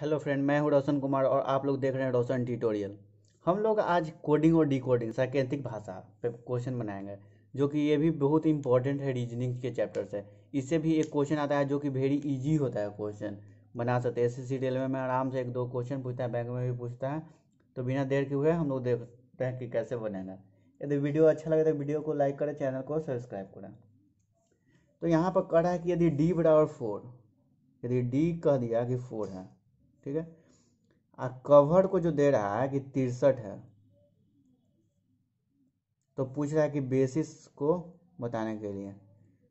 hello friend मैं हूं रोशन कुमार और आप लोग देख रहे हैं रोशन ट्यूटोरियल हम लोग आज कोडिंग और डिकोडिंग साकेतिक भाषा पे क्वेश्चन बनाएंगे जो कि ये भी बहुत इंपॉर्टेंट है रीजनिंग के चैप्टर से इससे भी एक क्वेश्चन आता है जो कि वेरी इजी होता है क्वेश्चन बना सकते हैं एस एस रेलवे में आराम से एक दो क्वेश्चन पूछता है बैंक में भी पूछता है तो बिना देर के हुए हम लोग देखते हैं कि कैसे बनेगा यदि वीडियो अच्छा लगे तो वीडियो को लाइक करें चैनल को सब्सक्राइब करें तो यहाँ पर कह रहा है कि यदि डी बराबर फोर यदि डी कह दिया कि फोर है ठीक है और कवर को जो दे रहा है कि तिरसठ है तो पूछ रहा है कि बेसिस को बताने के लिए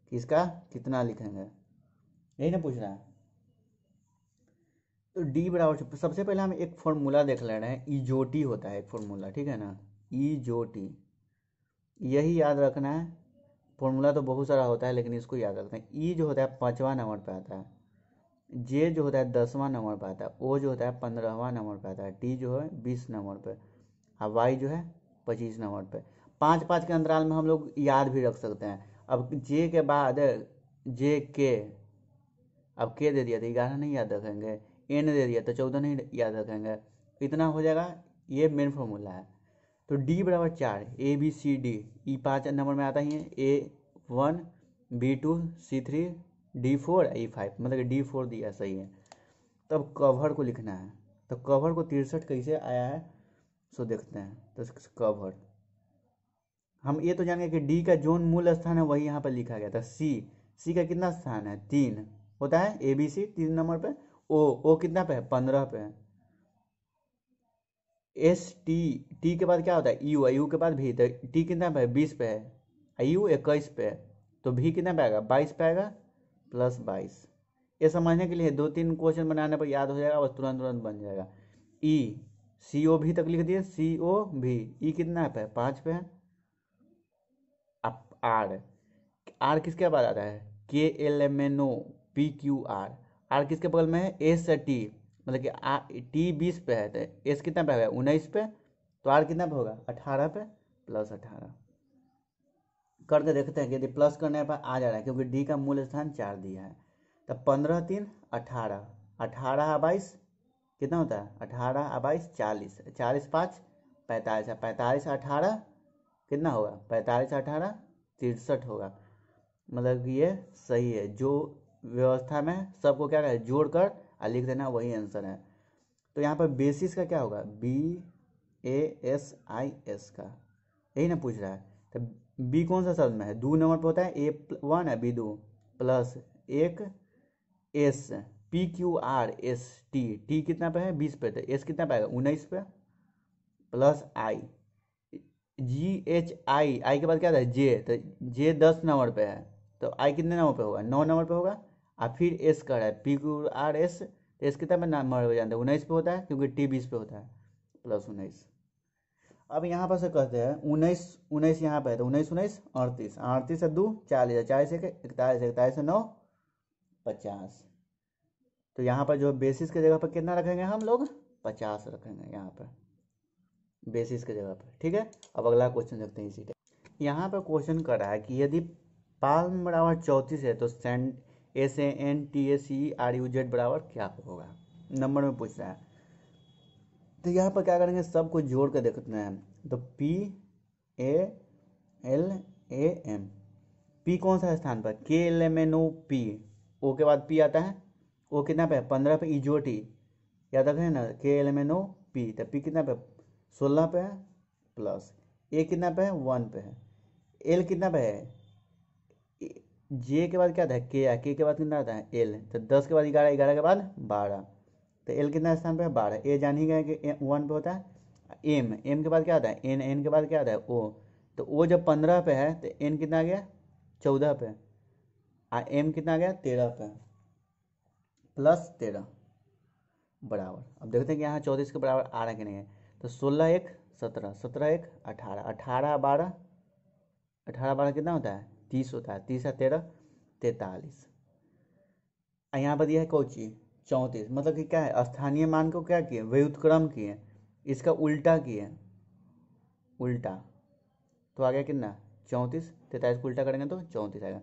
कि इसका कितना लिखेंगे यही ना पूछ रहा है तो डी बराबर सबसे पहले हम एक फॉर्मूला देख ले रहे हैं ईजोटी e होता है एक फॉर्मूला ठीक है ना ईजोटी e यही याद रखना है फॉर्मूला तो बहुत सारा होता है लेकिन इसको याद रखना है ई e जो होता है पाँचवा नंबर पे आता है जे जो होता है दसवां नंबर पर आता है ओ जो होता है पंद्रहवा नंबर पर आता है टी जो है बीस नंबर पर और वाई जो है पच्चीस नंबर पर पाँच पाँच के अंतराल में हम लोग याद भी रख सकते हैं अब जे के बाद जे के अब के दे दिया तो ग्यारह नहीं याद रखेंगे एन दे दिया तो चौदह नहीं याद रखेंगे इतना हो जाएगा ये मेन फॉर्मूला है तो डी बराबर चार A B C D E पाँच नंबर में आता ही है A one B two C three D four E five मतलब कि डी फोर दिया सही है तब कवर को लिखना है तो कवर को तिरसठ कैसे आया है सो देखते हैं तो कवर हम ये तो जानेंगे कि डी का जोन मूल स्थान है वही यहाँ पर लिखा गया था सी सी का कितना स्थान है तीन होता है ए बी सी तीन नंबर पे ओ ओ कितना पे है पंद्रह पे है एस टी टी के बाद क्या होता है यू यू के बाद भी तो टी कितना पे है बीस पे है यू इक्कीस पे है तो भी कितना पे आएगा बाईस पे आएगा प्लस बाईस ये समझने के लिए दो तीन क्वेश्चन बनाने पर याद हो जाएगा बस तुरंत तुरंत बन जाएगा ई सी ओ भी तक लिख दिए सी ओ भी ई कितना पे है पाँच पे है अब आर आर किसके बाद आता है K L M N O P Q R R किसके बगल में है एस टी मतलब कि आर टी बीस पे है तो एस कितना पे है उन्नीस पे तो आर कितना पे होगा अठारह पे प्लस अठारह करके देखते हैं कि यदि प्लस करने पर आ जा रहा है क्योंकि डी का मूल स्थान चार दिया है तो पंद्रह तीन अठारह अठारह बाईस कितना होता है अठारह बाईस चालीस चालीस पाँच पैंतालीस पैंतालीस अठारह कितना होगा पैंतालीस अठारह तिरसठ होगा मतलब कि ये सही है जो व्यवस्था में सबको क्या करें जोड़ कर लिख देना वही आंसर है तो यहाँ पर बेसिस का क्या होगा B A S I S का यही ना पूछ रहा है तो बी कौन सा शब्द में है दो नंबर पर होता है ए वन है बी दो प्लस एक S P Q R S T T कितना पे है बीस पे तो एस कितना पे आएगा उन्नीस पे plus I ji H I आई के बाद क्या है जे तो जे दस नंबर पे है तो आई कितने नंबर पे होगा नौ नंबर पे होगा और फिर एस का है पी क्यू आर एस तो एस कितना पे नंबर पर जानते हैं उन्नीस पे होता है क्योंकि टी बीस पे होता है प्लस उन्नीस अब यहाँ पर से कहते हैं उन्नीस उन्नीस यहाँ पर है तो उन्नीस उन्नीस अड़तीस अड़तीस से दो चालीस चालीस एक इकतालीस इकतालीस से नौ पचास तो यहाँ पर जो बेसिस के जगह पर कितना रखेंगे हम लोग पचास रखेंगे यहाँ पर बेसिस के जगह पर ठीक है अब अगला क्वेश्चन देखते हैं इसी टाइप यहाँ पर क्वेश्चन कर रहा है कि यदि पाल बराबर चौंतीस है तो सेंड S A N T A C R U Z बराबर क्या होगा नंबर में पूछ रहा है तो यहाँ पर क्या करेंगे सब कुछ जोड़ कर देखते हैं तो P A L A M P कौन सा स्थान पर K L M N O P O के बाद पी आता है ओ कितना पे पंद्रह पे ई e जो टी याद रखें ना K L M N O P तो पी कितना पे सोलह पे है प्लस ए कितना पे है वन पे है एल कितना पे है जे के बाद क्या आता है के आ के के बाद कितना आता है एल तो दस के बाद ग्यारह ग्यारह के बाद बारह तो एल कितना स्थान पर है बारह ए जान ही गए कि वन पे होता है एम एम के बाद क्या आता है एन एन के बाद क्या आता है ओ तो ओ जब पंद्रह पे है तो एन कितना गया चौदह पे आ एम कितना गया तेरह पे प्लस तेरह बराबर अब देखते हैं कि यहाँ चौंतीस के बराबर आ रहा कि नहीं है तो सोलह एक सत्रह सत्रह एक अठारह अठारह बारह अठारह बारह कितना होता है तीस होता है तीस है तेरह तैतालीस यहाँ पर दिया है कोची चौंतीस मतलब कि क्या है स्थानीय मान को क्या किए व्युतक्रम किए इसका उल्टा किए उल्टा तो आ गया कितना चौंतीस तैंतालीस को उल्टा करेंगे तो चौंतीस आएगा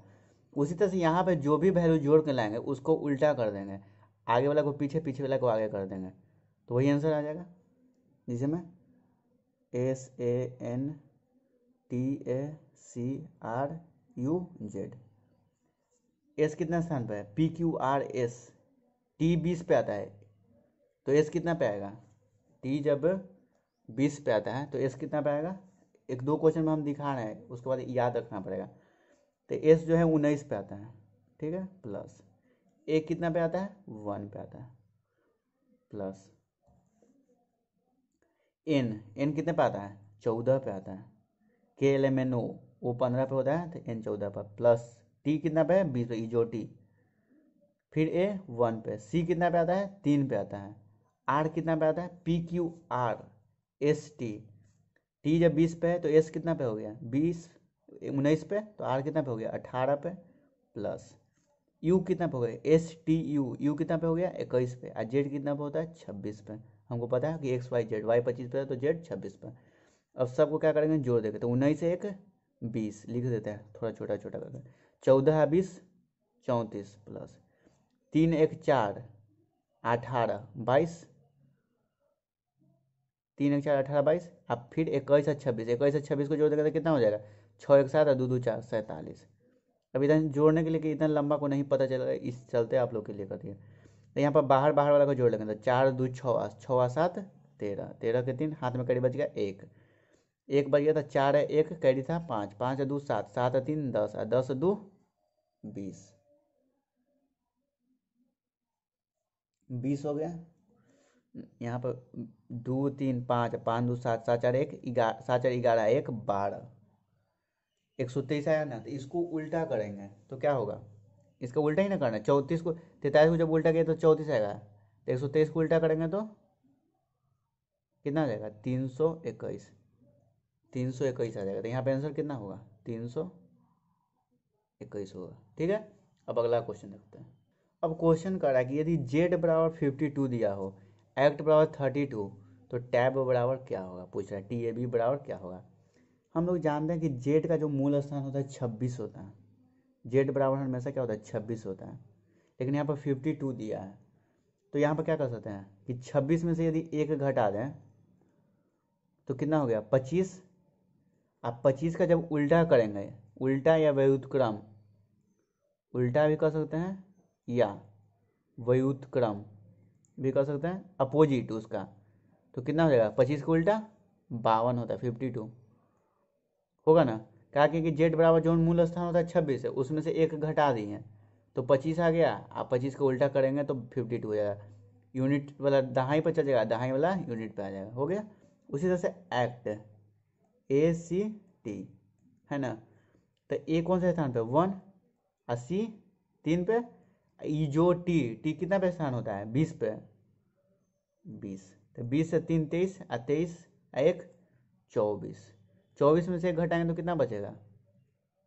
उसी तरह से यहाँ पे जो भी वैल्यू जोड़ के लाएंगे उसको उल्टा कर देंगे आगे वाला को पीछे पीछे वाला को आगे कर देंगे तो वही आंसर आ जाएगा जिसे मैं S A N T A C R U Z S कितना स्थान पर है P Q R S T बीस पे आता है तो एस कितना पे आएगा टी जब बीस पे आता है तो एस कितना पे आएगा एक दो क्वेश्चन में हम दिखा रहे हैं उसके बाद याद रखना पड़ेगा तो एस जो है उन्नीस पे आता है ठीक है प्लस ए कितना पे आता है वन पे आता है प्लस एन एन कितने पे आता है चौदह पे आता है के एल एम एन ओ वो पंद्रह पे होता है तो एन चौदह पर प्लस टी कितना पे है बीस पे इजो e टी फिर ए वन पे सी कितना पे आता है तीन पे आता है आर कितना पे आता है P Q R S T T जब बीस पे है तो एस कितना पे हो गया बीस उन्नीस पे तो आर कितना पे हो गया अठारह पे प्लस यू कितना पे हो गया एस टी यू यू कितना पे हो गया इक्कीस पे और जेड कितना पे होता है छब्बीस पे हमको पता है कि एक्स वाई जेड वाई पच्चीस पे है तो जेड छब्बीस पे अब सबको क्या करेंगे जोड़ देंगे तो उन्नीस एक बीस लिख देते हैं थोड़ा छोटा छोटा करके चौदह बीस चौंतीस प्लस तीन एक चार अठारह बाईस तीन एक चार अठारह बाईस अब फिर इक्कीस और छब्बीस इक्कीस और छब्बीस को जोड़ देगा तो कितना हो जाएगा छः एक सात और दो दो चार सैंतालीस अब इधर जोड़ने के लिए कि इतना लंबा को नहीं पता चलेगा इस चलते आप लोग के लिए करिए तो यहाँ पर बाहर बाहर वाला को जोड़ लेंगे तो चार दो छः छः सात तेरह तेरह के तीन हाथ में कैडी बच गया एक एक बच गया था तो चार है एक कैडी था पाँच पाँच दो सात सात तीन दस और दस दो बीस बीस हो गया यहाँ पर दो तीन पाँच पाँच दो सात सात चार एक ग्यारह सात चार ग्यारह एक बारह एक सौ तेईस आया ना तो इसको उल्टा करेंगे तो क्या होगा इसका उल्टा ही ना करना चौंतीस को तैतालीस को जब उल्टा किया तो चौंतीस आएगा तो एक सौ तेईस को उल्टा करेंगे तो कितना आ जाएगा तीन सौ इक्कीस तीन सौ इक्कीस आ जाएगा तो यहाँ पर आंसर कितना होगा तीन सौ इक्कीस होगा ठीक है अब अगला क्वेश्चन देखते हैं अब क्वेश्चन कर रहा है कि यदि जेड बराबर फिफ्टी टू दिया हो एक्ट बराबर थर्टी टू तो टैब बराबर क्या होगा पूछ रहा है टी ए बी बराबर क्या होगा हम लोग जानते हैं कि जेड का जो मूल स्थान होता है छब्बीस होता है जेड बराबर हमेशा क्या होता है छब्बीस होता है लेकिन यहाँ पर फिफ्टी टू दिया है तो यहाँ पर क्या कर सकते हैं कि छब्बीस में से यदि एक घटा दें तो कितना हो गया पच्चीस आप पच्चीस का जब उल्टा करेंगे उल्टा या व्युतक्रम उल्टा भी कर सकते हैं या व्युतक्रम भी कर सकते हैं अपोजिट उसका तो कितना हो जाएगा पच्चीस को उल्टा बावन होता है फिफ्टी टू होगा ना कहा कि जेड बराबर जो मूल स्थान होता है छब्बीस है उसमें से एक घटा दी है तो पच्चीस आ गया आप पच्चीस को उल्टा करेंगे तो फिफ्टी टू हो जाएगा यूनिट वाला दहाई पर चल जाएगा दहाई वाला यूनिट पर आ जाएगा हो गया उसी तरह से एक्ट ए सी टी है ना तो ए कौन से स्थान पे वन और सी तीन पे जो टी टी कितना पे स्थान होता है बीस पे बीस तो बीस से तीन तेईस और तेईस एक चौबीस चौबीस में से एक घटाएंगे तो कितना बचेगा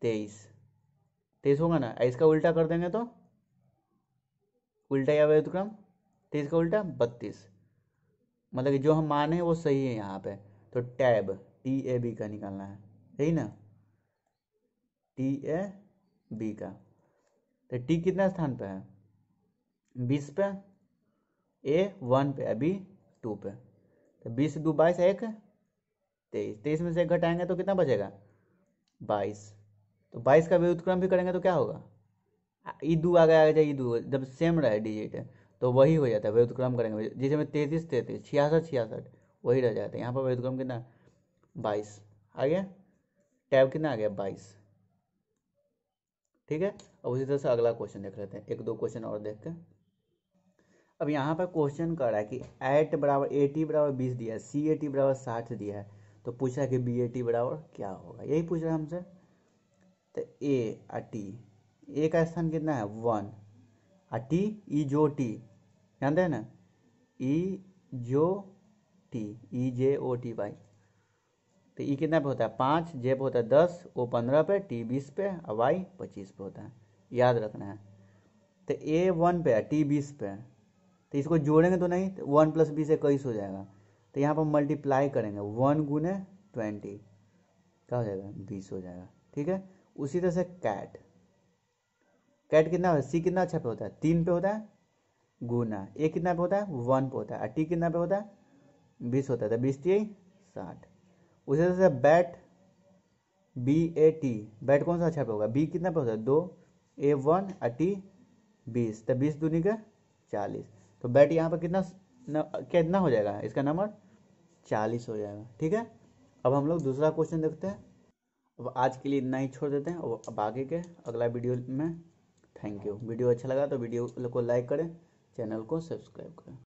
तेईस तेईस होगा ना इसका उल्टा कर देंगे तो उल्टा या व्यतक्रम तेईस का उल्टा बत्तीस मतलब कि जो हम माने हैं वो सही है यहाँ पे तो टैब टी ए बी का निकालना है सही ना टी ए बी का तो टी कितना स्थान पे है बीस पे ए वन पे अभी टू पे तो बीस दो बाईस एक तेईस तेईस में से एक घटाएंगे तो कितना बचेगा बाईस तो बाईस का व्युतक्रम भी करेंगे तो क्या होगा ई दू आ गया जाए ई दू जब सेम रहे डिजिट तो वही हो जाता है व्युतक्रम करेंगे जिसमें तैंतीस तैंतीस छियासठ छियासठ वही रह जाता है यहाँ पर व्युतक्रम कितना बाईस आ गया टैब कितना आ गया बाईस ठीक है अब उसी तरह से अगला क्वेश्चन देख लेते हैं एक दो क्वेश्चन और देख के अब यहाँ पर क्वेश्चन कर रहा है कि एट बराबर ए टी बराबर बीस दिया है सी ए टी बराबर साठ दिया है तो पूछ रहा है कि बी ए टी बराबर क्या होगा यही पूछ रहा है हमसे तो ए आ टी ए का स्थान कितना है वन आ टी ई जो टी जानते हैं ना ई e जो T E J O T बाई तो ई कितना पे होता है पाँच जे पे होता है दस ओ पंद्रह पे टी बीस पे और वाई पच्चीस पे होता है याद रखना है तो ए वन पे है टी बीस पे तो इसको जोड़ेंगे तो नहीं तो वन प्लस बीस इक्कीस हो जाएगा तो यहाँ पर मल्टीप्लाई करेंगे वन गुने ट्वेंटी क्या हो जाएगा बीस हो जाएगा ठीक है उसी तरह से कैट कैट कितना होता है सी कितना अच्छा पे होता है तीन पे होता है गुना ए कितना पे होता है वन पे होता है और टी कितना पे होता है बीस होता है तो बीस टी साठ उसी तरह से bat B A T bat कौन सा अच्छा पे होगा बी कितना पे होता है दो ए वन अ टी बीस तो बीस दूनी का चालीस तो बैट यहाँ पर कितना न, कितना हो जाएगा इसका नंबर चालीस हो जाएगा ठीक है अब हम लोग दूसरा क्वेश्चन देखते हैं अब आज के लिए इतना ही छोड़ देते हैं और आगे के अगला वीडियो में थैंक यू वीडियो अच्छा लगा तो वीडियो को लाइक करें चैनल को सब्सक्राइब करें